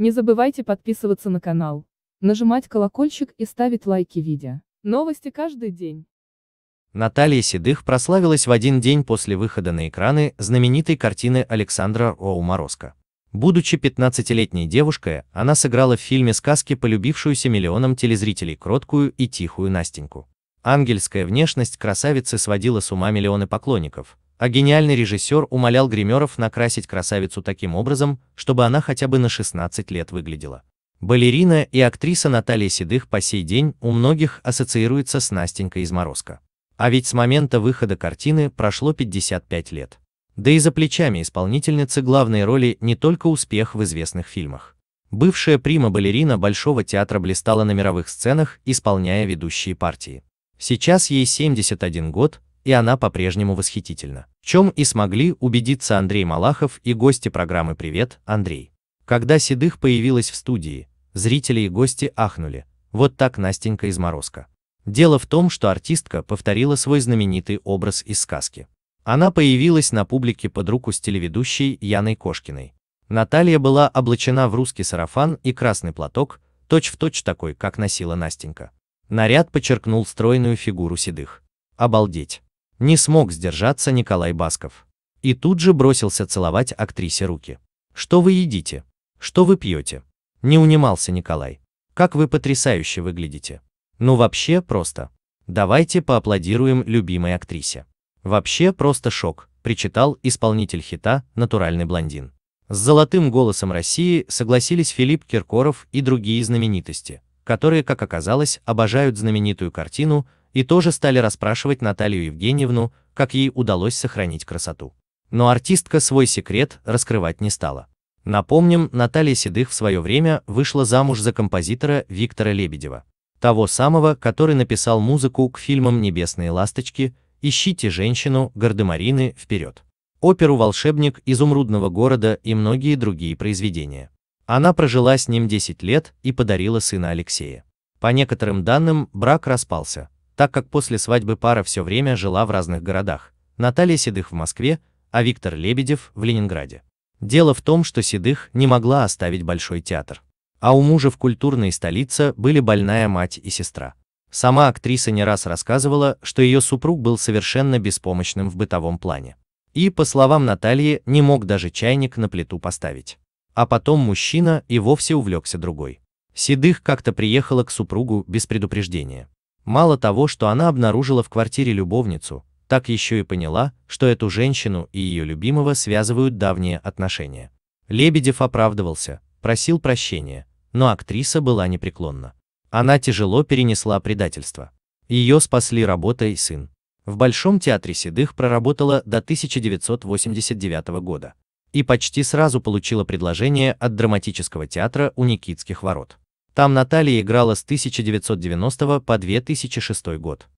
Не забывайте подписываться на канал, нажимать колокольчик и ставить лайки видео. Новости каждый день. Наталья Седых прославилась в один день после выхода на экраны знаменитой картины Александра Оу Морозко. Будучи 15-летней девушкой, она сыграла в фильме сказки полюбившуюся миллионам телезрителей кроткую и тихую Настеньку. Ангельская внешность красавицы сводила с ума миллионы поклонников, а гениальный режиссер умолял гримеров накрасить красавицу таким образом, чтобы она хотя бы на 16 лет выглядела. Балерина и актриса Наталья Седых по сей день у многих ассоциируется с Настенькой из Морозко. А ведь с момента выхода картины прошло 55 лет. Да и за плечами исполнительницы главной роли не только успех в известных фильмах. Бывшая прима-балерина Большого театра блистала на мировых сценах, исполняя ведущие партии. Сейчас ей 71 год, и она по-прежнему восхитительна. В чем и смогли убедиться Андрей Малахов и гости программы «Привет, Андрей». Когда Седых появилась в студии, зрители и гости ахнули. Вот так Настенька изморозка. Дело в том, что артистка повторила свой знаменитый образ из сказки. Она появилась на публике под руку с телеведущей Яной Кошкиной. Наталья была облачена в русский сарафан и красный платок, точь-в-точь точь такой, как носила Настенька. Наряд подчеркнул стройную фигуру седых. Обалдеть! Не смог сдержаться Николай Басков. И тут же бросился целовать актрисе руки. Что вы едите? Что вы пьете? Не унимался Николай. Как вы потрясающе выглядите. Ну вообще просто. Давайте поаплодируем любимой актрисе. Вообще просто шок, причитал исполнитель хита «Натуральный блондин». С золотым голосом России согласились Филипп Киркоров и другие знаменитости, которые, как оказалось, обожают знаменитую картину и тоже стали расспрашивать Наталью Евгеньевну, как ей удалось сохранить красоту. Но артистка свой секрет раскрывать не стала. Напомним, Наталья Седых в свое время вышла замуж за композитора Виктора Лебедева, того самого, который написал музыку к фильмам «Небесные ласточки», «Ищите женщину», «Гардемарины», «Вперед», оперу «Волшебник изумрудного города» и многие другие произведения. Она прожила с ним 10 лет и подарила сына Алексея. По некоторым данным, брак распался, так как после свадьбы пара все время жила в разных городах. Наталья Седых в Москве, а Виктор Лебедев в Ленинграде. Дело в том, что Седых не могла оставить Большой театр. А у мужа в культурной столице были больная мать и сестра. Сама актриса не раз рассказывала, что ее супруг был совершенно беспомощным в бытовом плане. И, по словам Натальи, не мог даже чайник на плиту поставить. А потом мужчина и вовсе увлекся другой. Седых как-то приехала к супругу без предупреждения. Мало того, что она обнаружила в квартире любовницу, так еще и поняла, что эту женщину и ее любимого связывают давние отношения. Лебедев оправдывался, просил прощения, но актриса была непреклонна. Она тяжело перенесла предательство. Ее спасли работа и сын. В Большом театре Седых проработала до 1989 года и почти сразу получила предложение от драматического театра у Никитских ворот. Там Наталья играла с 1990 по 2006 год.